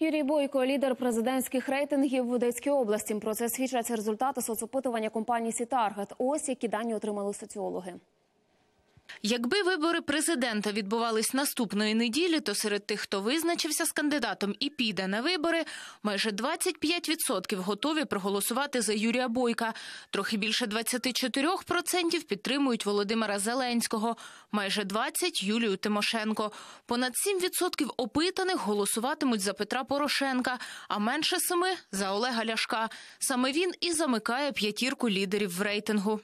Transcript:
Юрій Бойко, лідер президентських рейтингів в Одеській області. Про це свідчать результати соцопитування компанії Сітаргет. Ось які дані отримали соціологи. Якби вибори президента відбувались наступної неділі, то серед тих, хто визначився з кандидатом і піде на вибори, майже 25% готові проголосувати за Юрія Бойка. Трохи більше 24% підтримують Володимира Зеленського, майже 20% – Юлію Тимошенко. Понад 7% опитаних голосуватимуть за Петра Порошенка, а менше 7% – за Олега Ляшка. Саме він і замикає п'ятірку лідерів в рейтингу.